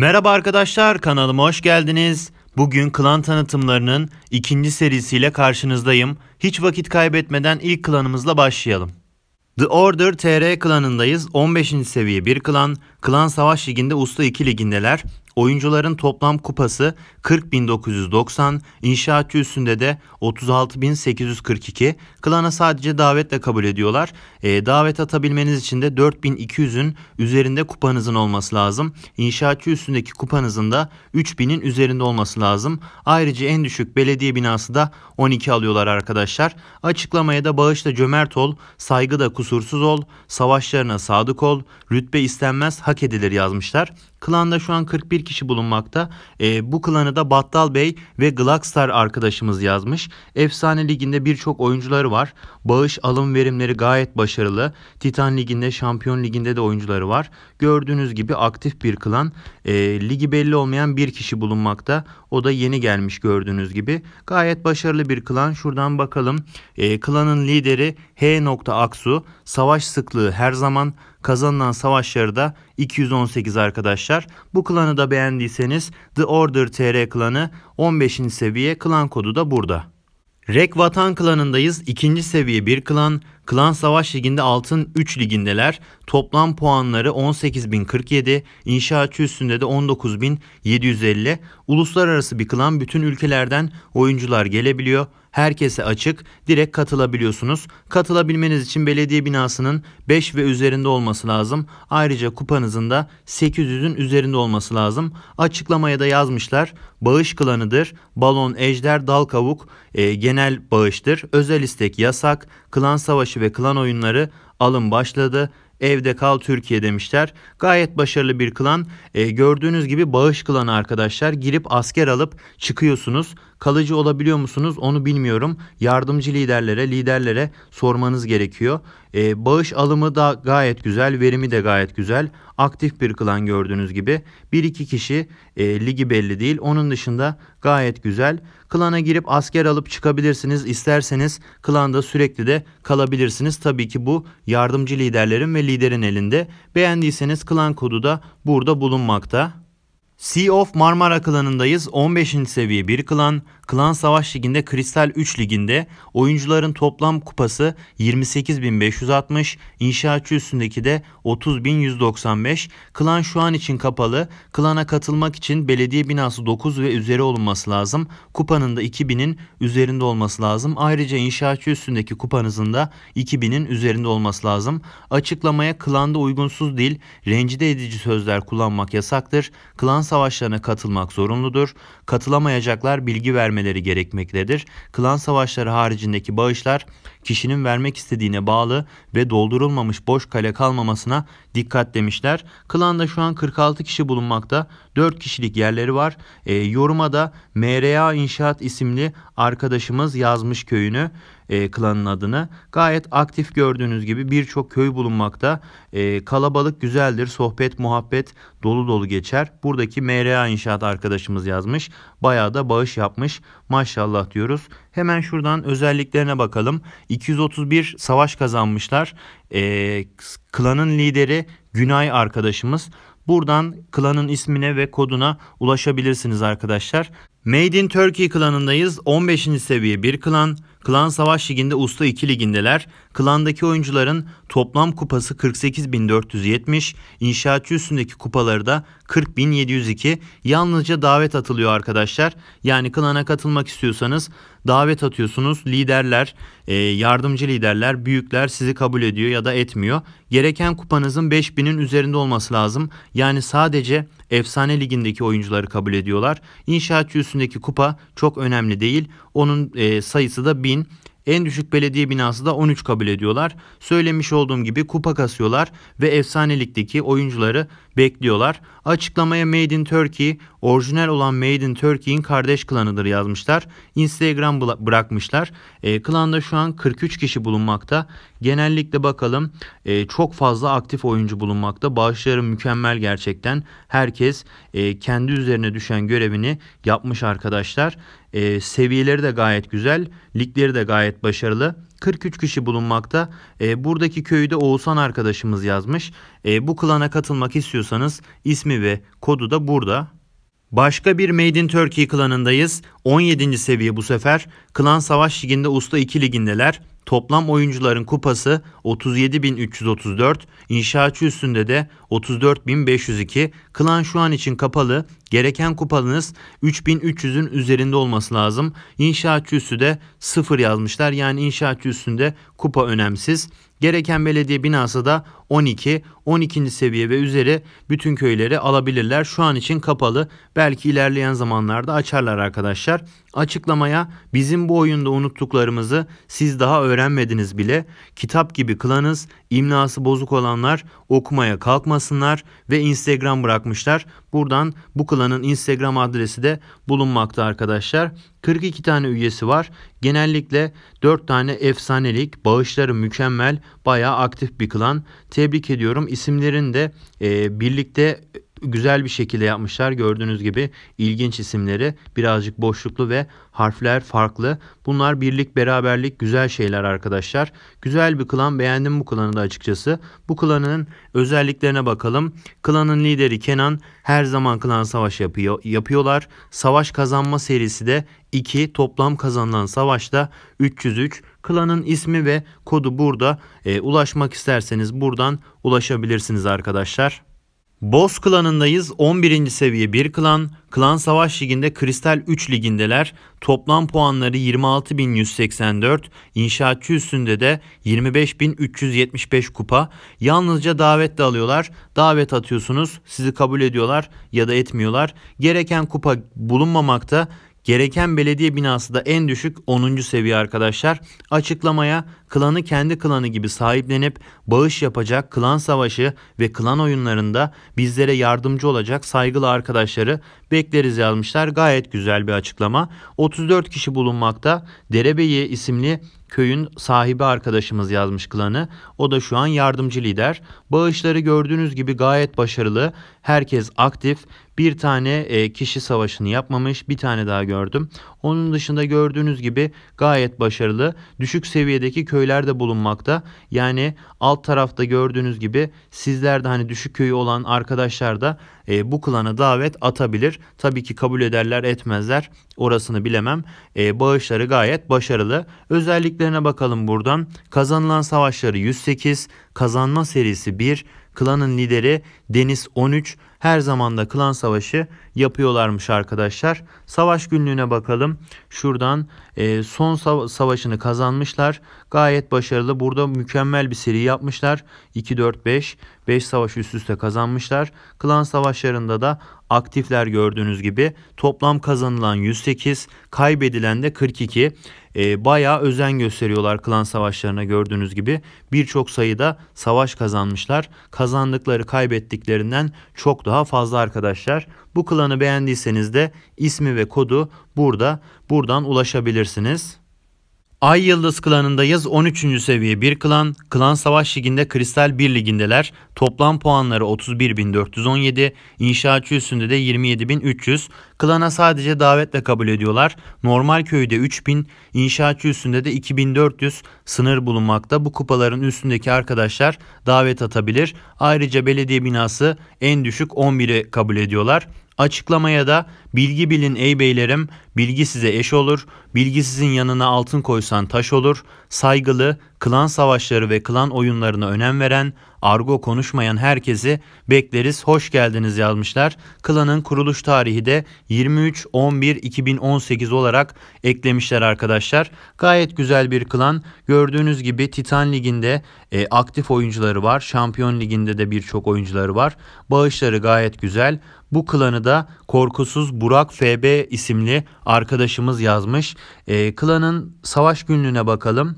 Merhaba arkadaşlar kanalıma hoş geldiniz. Bugün klan tanıtımlarının ikinci serisiyle karşınızdayım. Hiç vakit kaybetmeden ilk klanımızla başlayalım. The Order TR klanındayız. 15. seviye bir klan. Klan Savaş Ligi'nde Usta 2 ligindeler. Oyuncuların toplam kupası 40.990, inşaatçı üstünde de 36.842. Klana sadece davetle kabul ediyorlar. E, davet atabilmeniz için de 4.200'ün üzerinde kupanızın olması lazım. İnşaatçı üstündeki kupanızın da 3.000'in üzerinde olması lazım. Ayrıca en düşük belediye binası da 12 alıyorlar arkadaşlar. Açıklamaya da bağışla cömert ol, saygıda kusursuz ol, savaşlarına sadık ol, rütbe istenmez hak edilir yazmışlar. Klanda şu an 41 kişi bulunmakta. E, bu klanı da Battal Bey ve Glackstar arkadaşımız yazmış. Efsane liginde birçok oyuncuları var. Bağış alım verimleri gayet başarılı. Titan liginde, Şampiyon liginde de oyuncuları var. Gördüğünüz gibi aktif bir klan. E, ligi belli olmayan bir kişi bulunmakta. O da yeni gelmiş gördüğünüz gibi. Gayet başarılı bir klan. Şuradan bakalım. E, klanın lideri H. Aksu. Savaş sıklığı her zaman Kazanılan savaşları da 218 arkadaşlar. Bu klanı da beğendiyseniz The Order TR klanı 15. seviye klan kodu da burada. Rek Vatan klanındayız. 2. seviye bir klan. Klan Savaş Ligi'nde altın 3 ligindeler. Toplam puanları 18.047, inşaatçı üstünde de 19.750. Uluslararası bir klan bütün ülkelerden oyuncular gelebiliyor. Herkese açık, direkt katılabiliyorsunuz. Katılabilmeniz için belediye binasının 5 ve üzerinde olması lazım. Ayrıca kupanızın da 800'ün üzerinde olması lazım. Açıklamaya da yazmışlar. Bağış klanıdır. Balon, ejder, dal kavuk, e, genel bağıştır. Özel istek yasak. Klan savaşı ve klan oyunları alın başladı. Evde kal Türkiye demişler. Gayet başarılı bir klan. E, gördüğünüz gibi bağış klanı arkadaşlar. Girip asker alıp çıkıyorsunuz. Kalıcı olabiliyor musunuz onu bilmiyorum. Yardımcı liderlere, liderlere sormanız gerekiyor. E, bağış alımı da gayet güzel, verimi de gayet güzel. Aktif bir klan gördüğünüz gibi. 1-2 kişi e, ligi belli değil. Onun dışında gayet güzel. Klana girip asker alıp çıkabilirsiniz. İsterseniz klanda sürekli de kalabilirsiniz. Tabii ki bu yardımcı liderlerin ve liderin elinde. Beğendiyseniz klan kodu da burada bulunmakta. Sea of Marmara klanındayız. 15. seviye bir klan. Klan Savaş Ligi'nde Kristal 3 Ligi'nde oyuncuların toplam kupası 28.560, inşaatçı üstündeki de 30.195. Klan şu an için kapalı. Klana katılmak için belediye binası 9 ve üzeri olunması lazım. Kupanın da 2000'in üzerinde olması lazım. Ayrıca inşaatçı üstündeki kupanızın da 2000'in üzerinde olması lazım. Açıklamaya klanda uygunsuz dil, rencide edici sözler kullanmak yasaktır. Klan savaşlarına katılmak zorunludur. Katılamayacaklar bilgi vermelidir vermeleri gerekmektedir. Klan savaşları haricindeki bağışlar kişinin vermek istediğine bağlı ve doldurulmamış boş kale kalmamasına dikkat demişler. Klanda şu an 46 kişi bulunmakta. 4 kişilik yerleri var. E, yoruma da MRA İnşaat isimli arkadaşımız yazmış köyünü e, klanın adını. Gayet aktif gördüğünüz gibi birçok köy bulunmakta. E, kalabalık güzeldir. Sohbet, muhabbet dolu dolu geçer. Buradaki MRA inşaat arkadaşımız yazmış. Bayağı da bağış yapmış. Maşallah diyoruz. Hemen şuradan özelliklerine bakalım. 231 savaş kazanmışlar. E, klanın lideri Günay arkadaşımız. Buradan klanın ismine ve koduna ulaşabilirsiniz arkadaşlar. Made in Turkey klanındayız. 15. seviye bir klan. Klan Savaş Ligi'nde Usta 2 ligindeler. Klandaki oyuncuların toplam kupası 48.470, inşaatçı üstündeki kupaları da 40.702. Yalnızca davet atılıyor arkadaşlar. Yani klana katılmak istiyorsanız davet atıyorsunuz. Liderler, e, yardımcı liderler, büyükler sizi kabul ediyor ya da etmiyor. Gereken kupanızın 5000'in üzerinde olması lazım. Yani sadece efsane ligindeki oyuncuları kabul ediyorlar. İnşaatçı üstündeki kupa çok önemli değil. Onun e, sayısı da 1000. En düşük belediye binası da 13 kabul ediyorlar. Söylemiş olduğum gibi kupa kasıyorlar ve efsanelikteki oyuncuları bekliyorlar. Açıklamaya Made in Turkey, orijinal olan Made in Turkey'in kardeş klanıdır yazmışlar. Instagram bırakmışlar. E, klanda şu an 43 kişi bulunmakta. Genellikle bakalım e, çok fazla aktif oyuncu bulunmakta. Bağışları mükemmel gerçekten. Herkes e, kendi üzerine düşen görevini yapmış arkadaşlar. E, seviyeleri de gayet güzel. Ligleri de gayet başarılı. 43 kişi bulunmakta. E, buradaki köyde Oğuzhan arkadaşımız yazmış. E, bu klana katılmak istiyorsanız ismi ve kodu da burada. Başka bir Made in Turkey klanındayız. 17. seviye bu sefer. Klan Savaş Ligi'nde Usta 2 ligindeler. Toplam oyuncuların kupası 37.334, inşaatçı üstünde de 34.502. Klan şu an için kapalı. Gereken kupanız 3300'ün üzerinde olması lazım. İnşaatçı üstü de 0 yazmışlar. Yani inşaatçı üstünde kupa önemsiz. Gereken belediye binası da 12, 12. seviye ve üzeri bütün köyleri alabilirler. Şu an için kapalı. Belki ilerleyen zamanlarda açarlar arkadaşlar. Açıklamaya bizim bu oyunda unuttuklarımızı siz daha öğrenmediniz bile kitap gibi kılanız imlası bozuk olanlar okumaya kalkmasınlar ve Instagram bırakmışlar. Buradan bu klanın Instagram adresi de bulunmakta arkadaşlar. 42 tane üyesi var. Genellikle 4 tane efsanelik, bağışları mükemmel, bayağı aktif bir klan. Tebrik ediyorum. İsimlerin de e, birlikte güzel bir şekilde yapmışlar. Gördüğünüz gibi ilginç isimleri birazcık boşluklu ve harfler farklı. Bunlar birlik, beraberlik güzel şeyler arkadaşlar. Güzel bir klan. Beğendim bu klanı da açıkçası. Bu klanın özelliklerine bakalım. Klanın lideri Kenan her zaman klan savaş yapıyor, yapıyorlar. Savaş kazanma serisi de 2 toplam kazanılan savaşta 303 klanın ismi ve kodu burada e, ulaşmak isterseniz buradan ulaşabilirsiniz arkadaşlar. Boss klanındayız. 11. seviye bir klan. Klan Savaş Ligi'nde Kristal 3 ligindeler. Toplam puanları 26.184. İnşaatçı üstünde de 25.375 kupa. Yalnızca davet de alıyorlar. Davet atıyorsunuz. Sizi kabul ediyorlar ya da etmiyorlar. Gereken kupa bulunmamakta. Gereken belediye binası da en düşük 10. seviye arkadaşlar. Açıklamaya klanı kendi klanı gibi sahiplenip bağış yapacak klan savaşı ve klan oyunlarında bizlere yardımcı olacak saygılı arkadaşları bekleriz yazmışlar. Gayet güzel bir açıklama. 34 kişi bulunmakta. Derebeyi isimli köyün sahibi arkadaşımız yazmış klanı. O da şu an yardımcı lider. Bağışları gördüğünüz gibi gayet başarılı. Herkes aktif. Bir tane e, kişi savaşını yapmamış. Bir tane daha gördüm. Onun dışında gördüğünüz gibi gayet başarılı. Düşük seviyedeki köyler de bulunmakta. Yani alt tarafta gördüğünüz gibi sizler de hani düşük köyü olan arkadaşlar da e, bu klana davet atabilir. Tabii ki kabul ederler etmezler orasını bilemem. E, bağışları gayet başarılı. Özelliklerine bakalım buradan. Kazanılan savaşları 108, kazanma serisi 1, klanın lideri Deniz 13, her zaman da klan savaşı yapıyorlarmış arkadaşlar. Savaş günlüğüne bakalım. Şuradan e, son sav savaşını kazanmışlar. Gayet başarılı. Burada mükemmel bir seri yapmışlar. 2-4-5. 5 savaş üst üste kazanmışlar. Klan savaşlarında da aktifler gördüğünüz gibi toplam kazanılan 108, kaybedilen de 42 e, bayağı özen gösteriyorlar klan savaşlarına gördüğünüz gibi. Birçok sayıda savaş kazanmışlar. Kazandıkları kaybettiklerinden çok daha fazla arkadaşlar. Bu klanı beğendiyseniz de ismi ve kodu burada buradan ulaşabilirsiniz. Ay Yıldız klanında yaz 13. seviye bir klan, Klan Savaş Ligi'nde Kristal 1 ligindeler. Toplam puanları 31.417, inşaatçı üstünde de 27.300. Klana sadece davetle kabul ediyorlar. Normal köyde 3000, inşaatçı üstünde de 2400 sınır bulunmakta. Bu kupaların üstündeki arkadaşlar davet atabilir. Ayrıca belediye binası en düşük 11'i kabul ediyorlar. Açıklamaya da bilgi bilin ey beylerim, bilgi size eş olur. Bilgisizin yanına altın koysan taş olur, saygılı, klan savaşları ve klan oyunlarına önem veren, argo konuşmayan herkesi bekleriz hoş geldiniz yazmışlar. Klanın kuruluş tarihi de 23-11-2018 olarak eklemişler arkadaşlar. Gayet güzel bir klan. Gördüğünüz gibi Titan Ligi'nde e, aktif oyuncuları var. Şampiyon Ligi'nde de birçok oyuncuları var. Bağışları gayet güzel. Bu klanı da Korkusuz Burak FB isimli arkadaşımız yazmış. E, klanın savaş günlüğüne bakalım.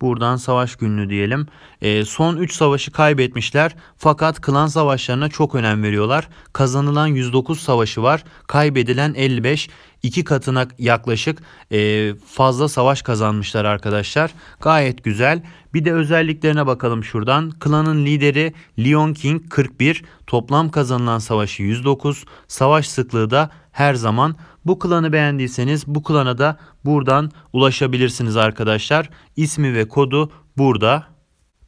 Buradan savaş günlü diyelim. E, son 3 savaşı kaybetmişler fakat klan savaşlarına çok önem veriyorlar. Kazanılan 109 savaşı var. Kaybedilen 55. 2 katına yaklaşık e, fazla savaş kazanmışlar arkadaşlar. Gayet güzel. Bir de özelliklerine bakalım şuradan. Klanın lideri Leon King 41. Toplam kazanılan savaşı 109. Savaş sıklığı da her zaman. Bu klanı beğendiyseniz bu klana da buradan ulaşabilirsiniz arkadaşlar. İsmi ve kodu burada.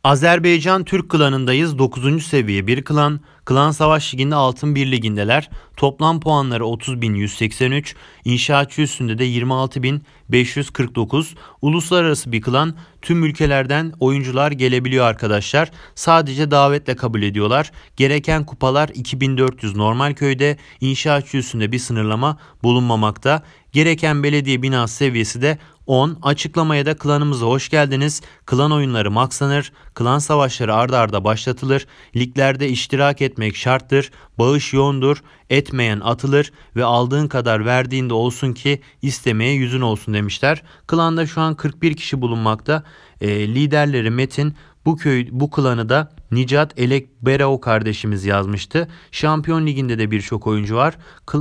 Azerbaycan Türk klanındayız. 9. seviye bir klan. Klan Savaş Ligi'nde altın bir ligindeler. Toplam puanları 30.183. İnşaatçı üstünde de 26.549. Uluslararası bir klan. Tüm ülkelerden oyuncular gelebiliyor arkadaşlar. Sadece davetle kabul ediyorlar. Gereken kupalar 2400 normal köyde. İnşaatçı üstünde bir sınırlama bulunmamakta. Gereken belediye binası seviyesi de 10. Açıklamaya da klanımıza hoş geldiniz. Klan oyunları maksanır. Klan savaşları ardarda arda başlatılır. Liglerde iştirak etmek şarttır. Bağış yoğundur. Etmeyen atılır ve aldığın kadar verdiğinde olsun ki istemeye yüzün olsun demişler. Klanda şu an 41 kişi bulunmakta. E, liderleri Metin, bu köy bu klanı da Nicat Elek Berao kardeşimiz yazmıştı. Şampiyon Ligi'nde de birçok oyuncu var.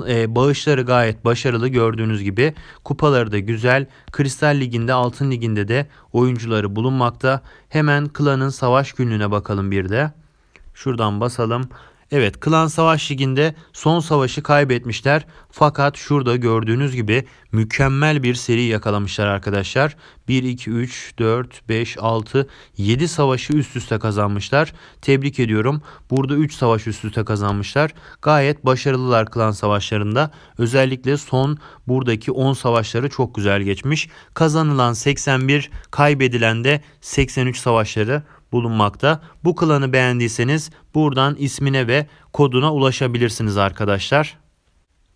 E, bağışları gayet başarılı gördüğünüz gibi. Kupaları da güzel. Kristal Ligi'nde Altın Ligi'nde de oyuncuları bulunmakta. Hemen klanın savaş günlüğüne bakalım bir de. Şuradan basalım. Evet Klan Savaş Ligi'nde son savaşı kaybetmişler fakat şurada gördüğünüz gibi mükemmel bir seri yakalamışlar arkadaşlar. 1, 2, 3, 4, 5, 6, 7 savaşı üst üste kazanmışlar. Tebrik ediyorum. Burada 3 savaş üst üste kazanmışlar. Gayet başarılılar klan savaşlarında. Özellikle son buradaki 10 savaşları çok güzel geçmiş. Kazanılan 81, kaybedilen de 83 savaşları bulunmakta. Bu klanı beğendiyseniz buradan ismine ve koduna ulaşabilirsiniz arkadaşlar.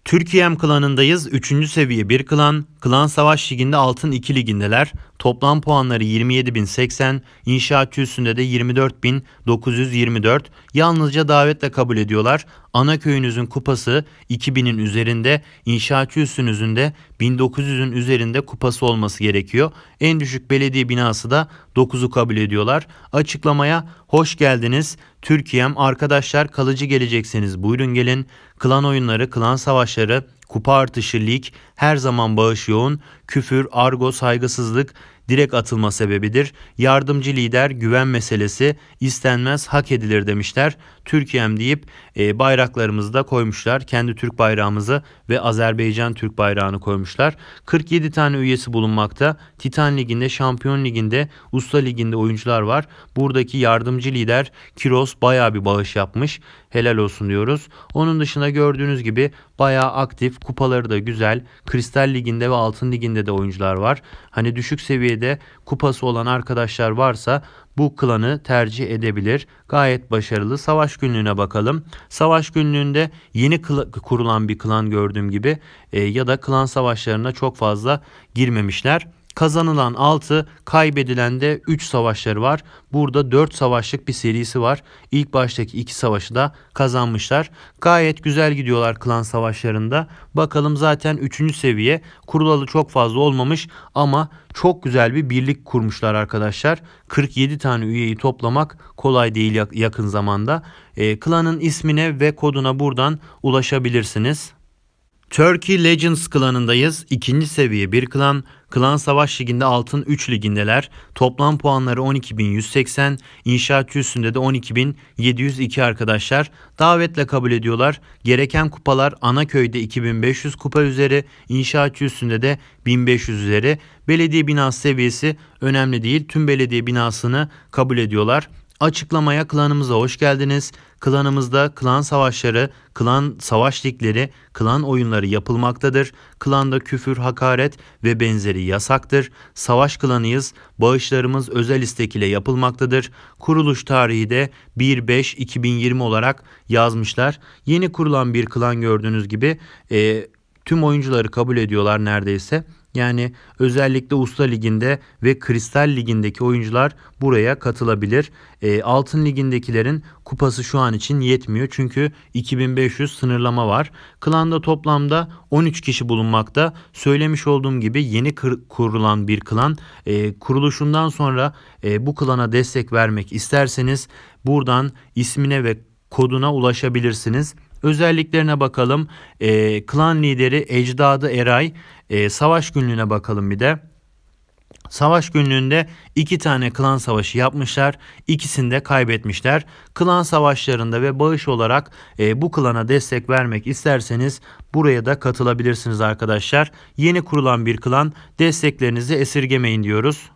Türkiyem klanındayız. 3. seviye bir klan. Klan Savaş Ligi'nde altın 2 ligindeler. Toplam puanları 27.080, inşaatçı üstünde de 24.924. Yalnızca davetle kabul ediyorlar. Ana köyünüzün kupası 2000'in üzerinde, inşaatçı üstünüzün de 1900'ün üzerinde kupası olması gerekiyor. En düşük belediye binası da 9'u kabul ediyorlar. Açıklamaya hoş geldiniz. Türkiye'm arkadaşlar kalıcı gelecekseniz buyurun gelin. Klan oyunları, klan savaşları, kupa artışı lig, her zaman bağış yoğun, küfür, argo, saygısızlık, direkt atılma sebebidir. Yardımcı lider güven meselesi istenmez hak edilir demişler. Türkiye'm deyip e, bayraklarımızı da koymuşlar. Kendi Türk bayrağımızı ve Azerbaycan Türk bayrağını koymuşlar. 47 tane üyesi bulunmakta. Titan Ligi'nde, Şampiyon Ligi'nde, Usta Ligi'nde oyuncular var. Buradaki yardımcı lider Kiros baya bir bağış yapmış. Helal olsun diyoruz. Onun dışında gördüğünüz gibi baya aktif, kupaları da güzel. Kristal Ligi'nde ve Altın Ligi'nde de oyuncular var. Hani düşük seviyede kupası olan arkadaşlar varsa bu klanı tercih edebilir. Gayet başarılı. Savaş günlüğüne bakalım. Savaş günlüğünde yeni kurulan bir klan gördüğüm gibi e, ya da klan savaşlarına çok fazla girmemişler. Kazanılan 6, kaybedilen de 3 savaşları var. Burada 4 savaşlık bir serisi var. İlk baştaki 2 savaşı da kazanmışlar. Gayet güzel gidiyorlar klan savaşlarında. Bakalım zaten 3. seviye kurulalı çok fazla olmamış ama çok güzel bir birlik kurmuşlar arkadaşlar. 47 tane üyeyi toplamak kolay değil yakın zamanda. E, klanın ismine ve koduna buradan ulaşabilirsiniz. Turkey Legends klanındayız. İkinci seviye bir klan. Klan Savaş Ligi'nde altın 3 ligindeler. Toplam puanları 12.180. İnşaatçı üstünde de 12.702 arkadaşlar. Davetle kabul ediyorlar. Gereken kupalar ana köyde 2500 kupa üzeri. İnşaatçı üstünde de 1500 üzeri. Belediye binası seviyesi önemli değil. Tüm belediye binasını kabul ediyorlar. Açıklamaya klanımıza hoş geldiniz. Klanımızda klan savaşları, klan savaş ligleri, klan oyunları yapılmaktadır. Klanda küfür, hakaret ve benzeri yasaktır. Savaş klanıyız. Bağışlarımız özel istek ile yapılmaktadır. Kuruluş tarihi de 1-5-2020 olarak yazmışlar. Yeni kurulan bir klan gördüğünüz gibi e, tüm oyuncuları kabul ediyorlar neredeyse. Yani özellikle Usta Ligi'nde ve Kristal Ligi'ndeki oyuncular buraya katılabilir. E, Altın Ligi'ndekilerin kupası şu an için yetmiyor çünkü 2500 sınırlama var. Klanda toplamda 13 kişi bulunmakta. Söylemiş olduğum gibi yeni kurulan bir klan. E, kuruluşundan sonra e, bu klana destek vermek isterseniz buradan ismine ve koduna ulaşabilirsiniz. Özelliklerine bakalım. E, klan lideri Ecdadı Eray. E, savaş günlüğüne bakalım bir de. Savaş günlüğünde iki tane klan savaşı yapmışlar. İkisini de kaybetmişler. Klan savaşlarında ve bağış olarak e, bu klana destek vermek isterseniz buraya da katılabilirsiniz arkadaşlar. Yeni kurulan bir klan desteklerinizi esirgemeyin diyoruz.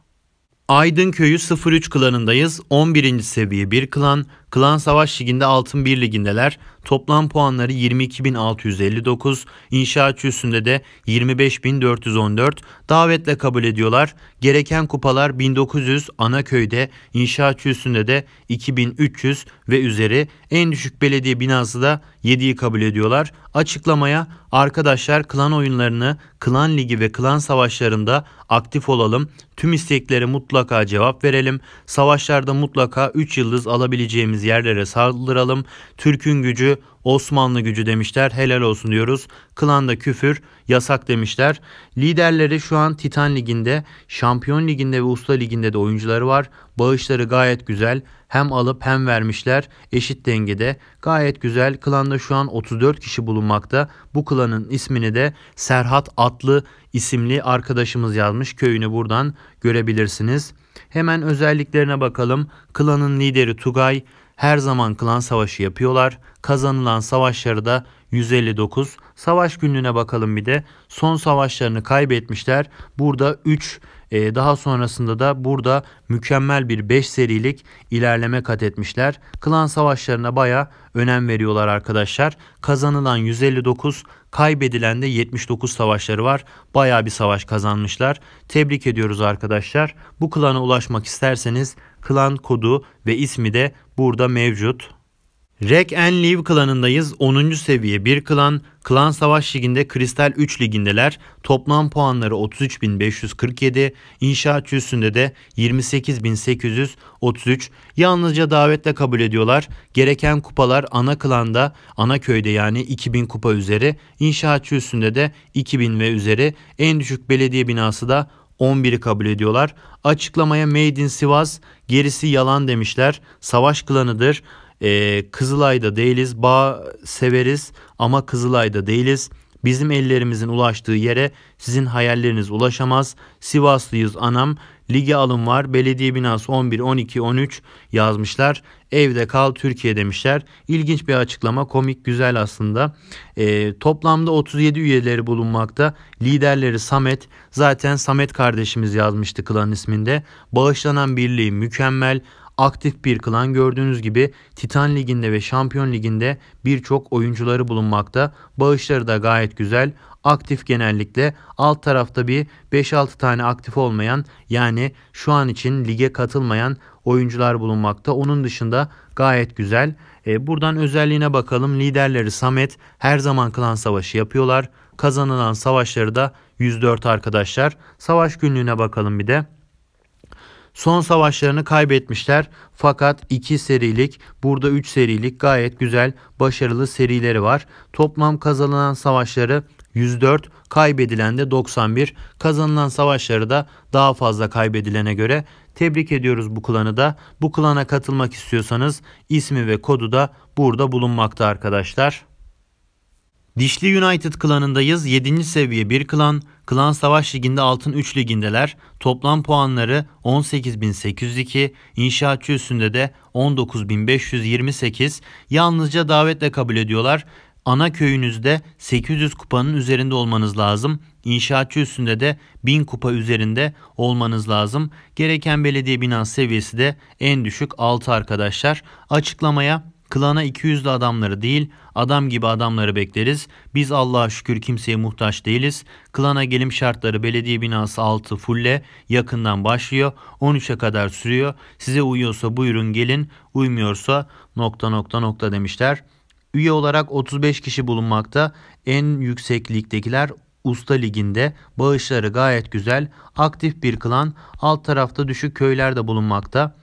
Aydın Köyü 03 klanındayız. 11. seviye bir klan, Klan Savaş Ligi'nde Altın 1 Ligi'ndeler. Toplam puanları 22.659. inşaat İnşaatçısında de 25.414. Davetle kabul ediyorlar. Gereken kupalar 1900 Anaköy'de, İnşaatçısında de 2300 ve üzeri. En düşük belediye binası da 7'yi kabul ediyorlar. Açıklamaya arkadaşlar klan oyunlarını, klan ligi ve klan savaşlarında aktif olalım. Tüm isteklere mutlaka cevap verelim. Savaşlarda mutlaka 3 yıldız alabileceğimiz görmediğimiz yerlere saldıralım. Türk'ün gücü Osmanlı gücü demişler. Helal olsun diyoruz. Klanda küfür yasak demişler. Liderleri şu an Titan Ligi'nde, Şampiyon Ligi'nde ve Usta Ligi'nde de oyuncuları var. Bağışları gayet güzel. Hem alıp hem vermişler. Eşit dengede. Gayet güzel. Klanda şu an 34 kişi bulunmakta. Bu klanın ismini de Serhat Atlı isimli arkadaşımız yazmış. Köyünü buradan görebilirsiniz. Hemen özelliklerine bakalım. Klanın lideri Tugay, her zaman klan savaşı yapıyorlar Kazanılan savaşları da 159. Savaş günlüğüne bakalım bir de. Son savaşlarını kaybetmişler. Burada 3 e, daha sonrasında da burada mükemmel bir 5 serilik ilerleme kat etmişler. Klan savaşlarına baya önem veriyorlar arkadaşlar. Kazanılan 159, kaybedilen de 79 savaşları var. Baya bir savaş kazanmışlar. Tebrik ediyoruz arkadaşlar. Bu klana ulaşmak isterseniz klan kodu ve ismi de burada mevcut. Rek and Leave klanındayız. 10. seviye bir klan. Klan Savaş Ligi'nde Kristal 3 ligindeler. Toplam puanları 33.547. İnşaat üstünde de 28.833. Yalnızca davetle kabul ediyorlar. Gereken kupalar ana klanda, ana köyde yani 2000 kupa üzeri. İnşaat üstünde de 2000 ve üzeri. En düşük belediye binası da 11'i kabul ediyorlar. Açıklamaya Made in Sivas, gerisi yalan demişler. Savaş klanıdır e, Kızılay'da değiliz. Bağ severiz ama Kızılay'da değiliz. Bizim ellerimizin ulaştığı yere sizin hayalleriniz ulaşamaz. Sivaslıyız anam. Lige alım var. Belediye binası 11, 12, 13 yazmışlar. Evde kal Türkiye demişler. İlginç bir açıklama. Komik güzel aslında. E, toplamda 37 üyeleri bulunmakta. Liderleri Samet. Zaten Samet kardeşimiz yazmıştı klan isminde. Bağışlanan birliği mükemmel aktif bir klan gördüğünüz gibi Titan Ligi'nde ve Şampiyon Ligi'nde birçok oyuncuları bulunmakta. Bağışları da gayet güzel. Aktif genellikle alt tarafta bir 5-6 tane aktif olmayan yani şu an için lige katılmayan oyuncular bulunmakta. Onun dışında gayet güzel. E, buradan özelliğine bakalım. Liderleri Samet her zaman klan savaşı yapıyorlar. Kazanılan savaşları da 104 arkadaşlar. Savaş günlüğüne bakalım bir de. Son savaşlarını kaybetmişler fakat 2 serilik burada 3 serilik gayet güzel başarılı serileri var. Toplam kazanılan savaşları 104, kaybedilen de 91. Kazanılan savaşları da daha fazla kaybedilene göre tebrik ediyoruz bu klanı da. Bu klana katılmak istiyorsanız ismi ve kodu da burada bulunmakta arkadaşlar. Dişli United klanındayız. 7. seviye bir klan. Klan Savaş Ligi'nde altın 3 ligindeler. Toplam puanları 18.802, inşaatçı üstünde de 19.528. Yalnızca davetle kabul ediyorlar. Ana köyünüzde 800 kupanın üzerinde olmanız lazım. İnşaatçı üstünde de 1000 kupa üzerinde olmanız lazım. Gereken belediye binası seviyesi de en düşük 6 arkadaşlar. Açıklamaya Klana 200'lü adamları değil, adam gibi adamları bekleriz. Biz Allah'a şükür kimseye muhtaç değiliz. Klana gelim şartları belediye binası altı fulle yakından başlıyor. 13'e kadar sürüyor. Size uyuyorsa buyurun gelin, uymuyorsa nokta nokta nokta demişler. Üye olarak 35 kişi bulunmakta. En yüksek ligdekiler Usta Ligi'nde bağışları gayet güzel, aktif bir klan, alt tarafta düşük köyler de bulunmakta.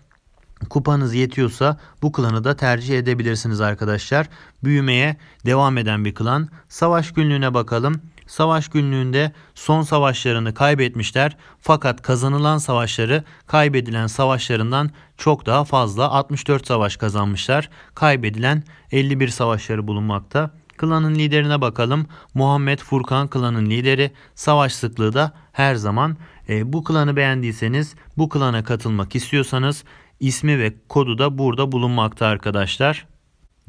Kupanız yetiyorsa bu klanı da tercih edebilirsiniz arkadaşlar. Büyümeye devam eden bir klan. Savaş günlüğüne bakalım. Savaş günlüğünde son savaşlarını kaybetmişler fakat kazanılan savaşları kaybedilen savaşlarından çok daha fazla 64 savaş kazanmışlar. Kaybedilen 51 savaşları bulunmakta. Klanın liderine bakalım. Muhammed Furkan klanın lideri. Savaş sıklığı da her zaman. E, bu klanı beğendiyseniz, bu klana katılmak istiyorsanız İsmi ve kodu da burada bulunmakta arkadaşlar.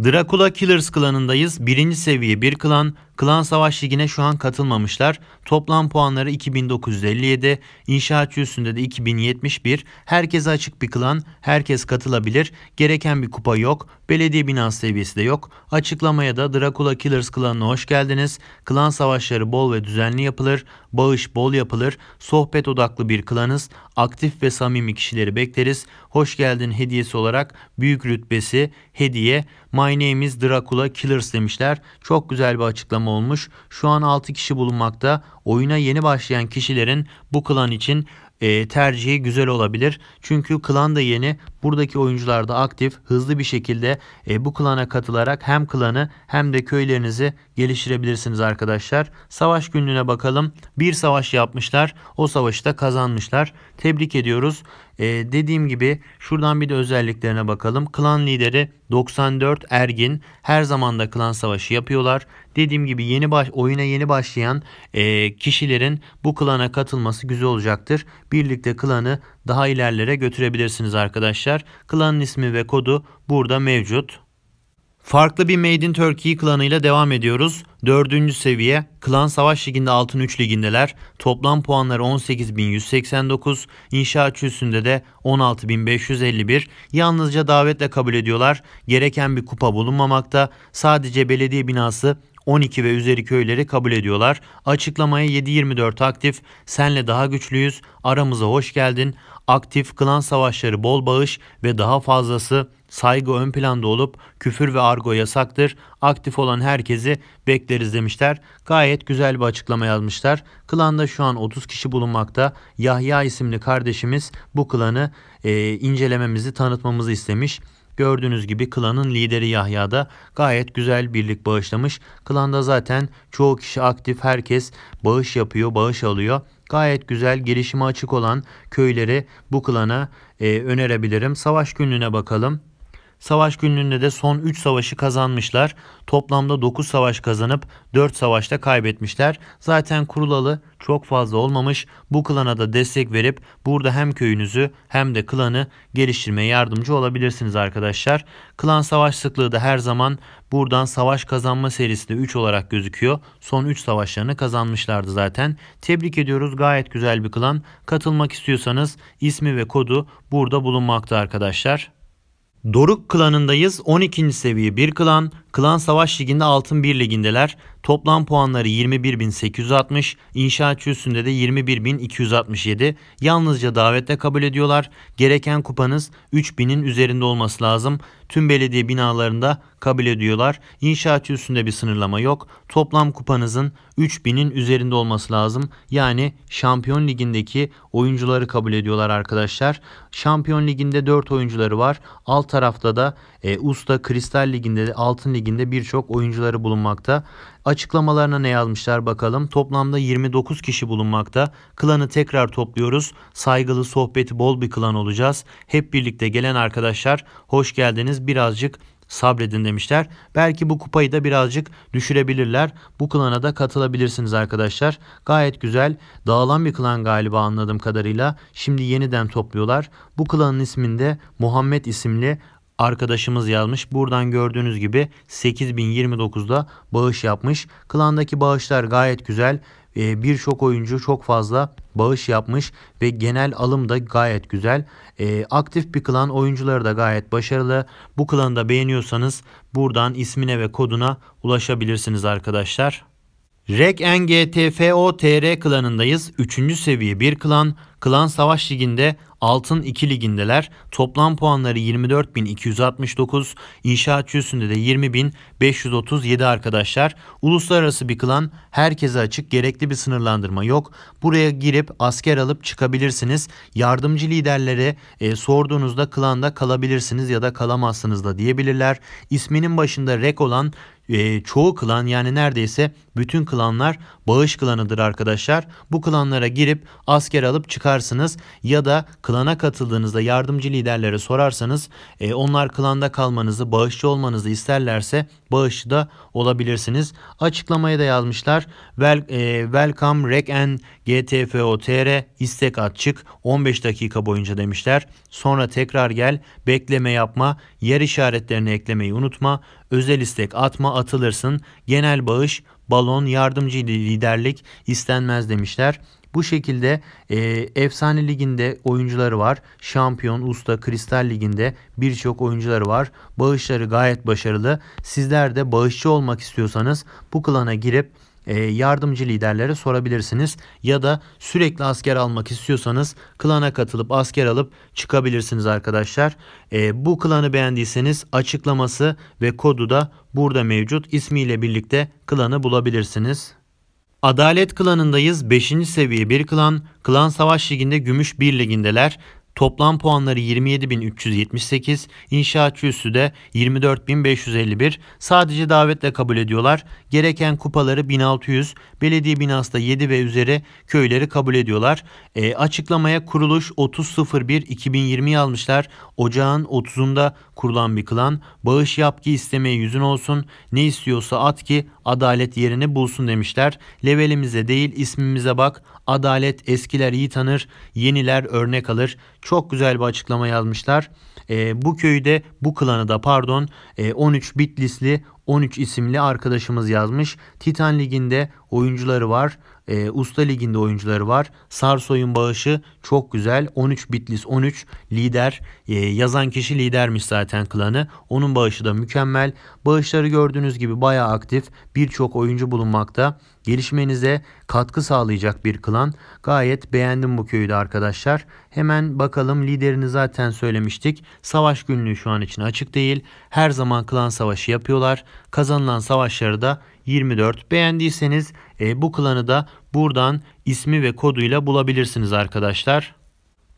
Dracula Killers klanındayız. Birinci seviye bir klan. Klan Savaş Ligi'ne şu an katılmamışlar. Toplam puanları 2957, inşaatçı üstünde de 2071. Herkese açık bir klan, herkes katılabilir. Gereken bir kupa yok, belediye binası seviyesi de yok. Açıklamaya da Dracula Killers klanına hoş geldiniz. Klan savaşları bol ve düzenli yapılır, bağış bol yapılır, sohbet odaklı bir klanız, aktif ve samimi kişileri bekleriz. Hoş geldin hediyesi olarak büyük rütbesi, hediye, my name is Dracula Killers demişler. Çok güzel bir açıklama katliamı olmuş. Şu an 6 kişi bulunmakta. Oyuna yeni başlayan kişilerin bu klan için e, tercihi güzel olabilir. Çünkü klan da yeni. Buradaki oyuncular da aktif. Hızlı bir şekilde e, bu klana katılarak hem klanı hem de köylerinizi geliştirebilirsiniz arkadaşlar. Savaş günlüğüne bakalım. Bir savaş yapmışlar. O savaşı da kazanmışlar. Tebrik ediyoruz. E, dediğim gibi şuradan bir de özelliklerine bakalım. Klan lideri 94 Ergin. Her zaman da klan savaşı yapıyorlar. Dediğim gibi yeni baş, oyuna yeni başlayan e, kişilerin bu klana katılması güzel olacaktır. Birlikte klanı daha ilerlere götürebilirsiniz arkadaşlar. Klanın ismi ve kodu burada mevcut. Farklı bir Made in Turkey klanıyla devam ediyoruz. Dördüncü seviye Klan Savaş Ligi'nde Altın 3 ligindeler. Toplam puanları 18.189. İnşaatçı üstünde de 16.551. Yalnızca davetle kabul ediyorlar. Gereken bir kupa bulunmamakta. Sadece belediye binası 12 ve üzeri köyleri kabul ediyorlar. Açıklamaya 724 aktif, senle daha güçlüyüz, aramıza hoş geldin, aktif, klan savaşları bol bağış ve daha fazlası saygı ön planda olup küfür ve argo yasaktır. Aktif olan herkesi bekleriz demişler. Gayet güzel bir açıklama yazmışlar. Klanda şu an 30 kişi bulunmakta. Yahya isimli kardeşimiz bu klanı e, incelememizi, tanıtmamızı istemiş. Gördüğünüz gibi klanın lideri Yahya da gayet güzel birlik bağışlamış. Klanda zaten çoğu kişi aktif herkes bağış yapıyor, bağış alıyor. Gayet güzel gelişime açık olan köyleri bu klana e, önerebilirim. Savaş günlüğüne bakalım. Savaş günlüğünde de son 3 savaşı kazanmışlar. Toplamda 9 savaş kazanıp 4 savaşta kaybetmişler. Zaten kurulalı çok fazla olmamış. Bu klana da destek verip burada hem köyünüzü hem de klanı geliştirmeye yardımcı olabilirsiniz arkadaşlar. Klan savaş sıklığı da her zaman buradan savaş kazanma serisinde 3 olarak gözüküyor. Son 3 savaşlarını kazanmışlardı zaten. Tebrik ediyoruz gayet güzel bir klan. Katılmak istiyorsanız ismi ve kodu burada bulunmakta arkadaşlar. Doruk klanındayız. 12. seviye bir klan. Klan Savaş Ligi'nde Altın bir ligindeler. Toplam puanları 21.860, inşaatçı üstünde de 21.267. Yalnızca davette kabul ediyorlar. Gereken kupanız 3.000'in üzerinde olması lazım. Tüm belediye binalarında kabul ediyorlar. İnşaatçı üstünde bir sınırlama yok. Toplam kupanızın 3.000'in üzerinde olması lazım. Yani Şampiyon Ligi'ndeki oyuncuları kabul ediyorlar arkadaşlar. Şampiyon Ligi'nde 4 oyuncuları var. Alt tarafta da e, Usta Kristal Ligi'nde de Altın Ligi'nde birçok oyuncuları bulunmakta. Açıklamalarına ne yazmışlar bakalım. Toplamda 29 kişi bulunmakta. Klanı tekrar topluyoruz. Saygılı sohbeti bol bir klan olacağız. Hep birlikte gelen arkadaşlar hoş geldiniz. Birazcık sabredin demişler. Belki bu kupayı da birazcık düşürebilirler. Bu klana da katılabilirsiniz arkadaşlar. Gayet güzel. Dağılan bir klan galiba anladığım kadarıyla. Şimdi yeniden topluyorlar. Bu klanın isminde Muhammed isimli Arkadaşımız yazmış. Buradan gördüğünüz gibi 8029'da bağış yapmış. Klandaki bağışlar gayet güzel. Ee, birçok oyuncu çok fazla bağış yapmış ve genel alım da gayet güzel. Ee, aktif bir klan oyuncuları da gayet başarılı. Bu klanı da beğeniyorsanız buradan ismine ve koduna ulaşabilirsiniz arkadaşlar. REK NGTFO TR klanındayız. 3. seviye bir klan. Klan Savaş Ligi'nde Altın 2 ligindeler. Toplam puanları 24.269, inşaatçı üstünde de 20.537 arkadaşlar. Uluslararası bir klan herkese açık gerekli bir sınırlandırma yok. Buraya girip asker alıp çıkabilirsiniz. Yardımcı liderlere e, sorduğunuzda klanda kalabilirsiniz ya da kalamazsınız da diyebilirler. İsminin başında rek olan e, çoğu klan yani neredeyse bütün klanlar bağış klanıdır arkadaşlar. Bu klanlara girip asker alıp çıkar sorarsınız ya da klana katıldığınızda yardımcı liderlere sorarsanız e, onlar klanda kalmanızı, bağışçı olmanızı isterlerse bağışçı da olabilirsiniz. Açıklamaya da yazmışlar. Wel, e, welcome Rec and GTFO.tr istek at 15 dakika boyunca demişler. Sonra tekrar gel, bekleme yapma, yer işaretlerini eklemeyi unutma, özel istek atma atılırsın, genel bağış, balon, yardımcı liderlik istenmez demişler. Bu şekilde e, Efsane Ligi'nde oyuncuları var. Şampiyon, Usta, Kristal Ligi'nde birçok oyuncuları var. Bağışları gayet başarılı. Sizler de bağışçı olmak istiyorsanız bu klana girip e, yardımcı liderlere sorabilirsiniz. Ya da sürekli asker almak istiyorsanız klana katılıp asker alıp çıkabilirsiniz arkadaşlar. E, bu klanı beğendiyseniz açıklaması ve kodu da burada mevcut. İsmiyle birlikte klanı bulabilirsiniz. Adalet klanındayız. 5. seviye bir klan. Klan Savaş Ligi'nde Gümüş 1 ligindeler. Toplam puanları 27.378, inşaatçı üssü de 24.551. Sadece davetle kabul ediyorlar. Gereken kupaları 1600, belediye binası da 7 ve üzeri köyleri kabul ediyorlar. E, açıklamaya kuruluş 30.01.2020'yi almışlar. Ocağın 30'unda kurulan bir klan. Bağış yap ki istemeye yüzün olsun. Ne istiyorsa at ki adalet yerini bulsun demişler. Levelimize değil ismimize bak. Adalet eskiler iyi tanır, yeniler örnek alır. Çok güzel bir açıklama yazmışlar. E, bu köyde bu klanı da pardon e, 13 Bitlisli 13 isimli arkadaşımız yazmış. Titan Ligi'nde oyuncuları var. E, Usta Ligi'nde oyuncuları var. Sarsoy'un bağışı çok güzel. 13 Bitlis 13 lider. E, yazan kişi lidermiş zaten klanı. Onun bağışı da mükemmel. Bağışları gördüğünüz gibi baya aktif. Birçok oyuncu bulunmakta. Gelişmenize katkı sağlayacak bir klan. Gayet beğendim bu köyü de arkadaşlar. Hemen bakalım liderini zaten söylemiştik. Savaş günlüğü şu an için açık değil. Her zaman klan savaşı yapıyorlar. Kazanılan savaşları da 24. Beğendiyseniz e, bu klanı da buradan ismi ve koduyla bulabilirsiniz arkadaşlar.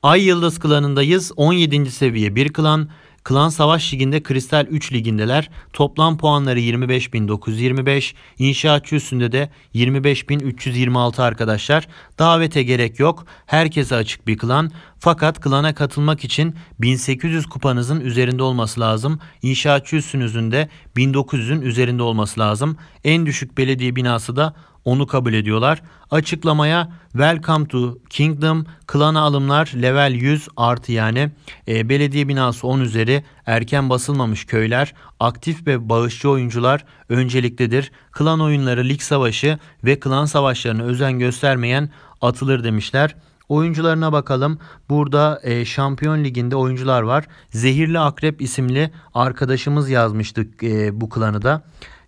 Ay Yıldız klanındayız. 17. seviye bir klan. Klan Savaş Ligi'nde Kristal 3 ligindeler. Toplam puanları 25.925. İnşaatçı üstünde de 25.326 arkadaşlar. Davete gerek yok. Herkese açık bir klan. Fakat klana katılmak için 1800 kupanızın üzerinde olması lazım. İnşaatçı üstünüzün de 1900'ün üzerinde olması lazım. En düşük belediye binası da onu kabul ediyorlar. Açıklamaya Welcome to Kingdom klana alımlar level 100 artı yani e, belediye binası 10 üzeri erken basılmamış köyler aktif ve bağışçı oyuncular önceliklidir. Klan oyunları lig savaşı ve klan savaşlarına özen göstermeyen atılır demişler. Oyuncularına bakalım. Burada e, Şampiyon Ligi'nde oyuncular var. Zehirli Akrep isimli arkadaşımız yazmıştık e, bu klanı da.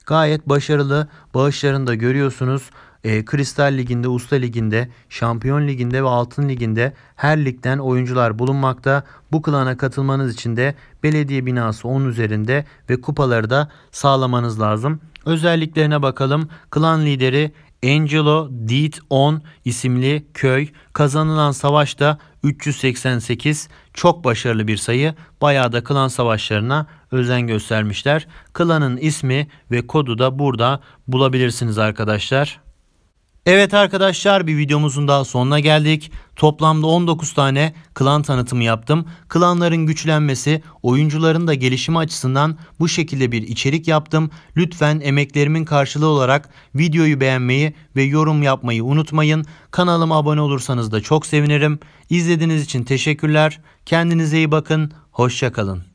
Gayet başarılı bağışlarını da görüyorsunuz. E, Kristal Ligi'nde, Usta Ligi'nde, Şampiyon Ligi'nde ve Altın Ligi'nde her ligden oyuncular bulunmakta. Bu klana katılmanız için de belediye binası 10 üzerinde ve kupaları da sağlamanız lazım. Özelliklerine bakalım. Klan lideri Angelo Deet On isimli köy kazanılan savaşta 388 çok başarılı bir sayı bayağı da klan savaşlarına özen göstermişler. Klanın ismi ve kodu da burada bulabilirsiniz arkadaşlar. Evet arkadaşlar bir videomuzun daha sonuna geldik. Toplamda 19 tane klan tanıtımı yaptım. Klanların güçlenmesi, oyuncuların da gelişimi açısından bu şekilde bir içerik yaptım. Lütfen emeklerimin karşılığı olarak videoyu beğenmeyi ve yorum yapmayı unutmayın. Kanalıma abone olursanız da çok sevinirim. İzlediğiniz için teşekkürler. Kendinize iyi bakın. Hoşçakalın.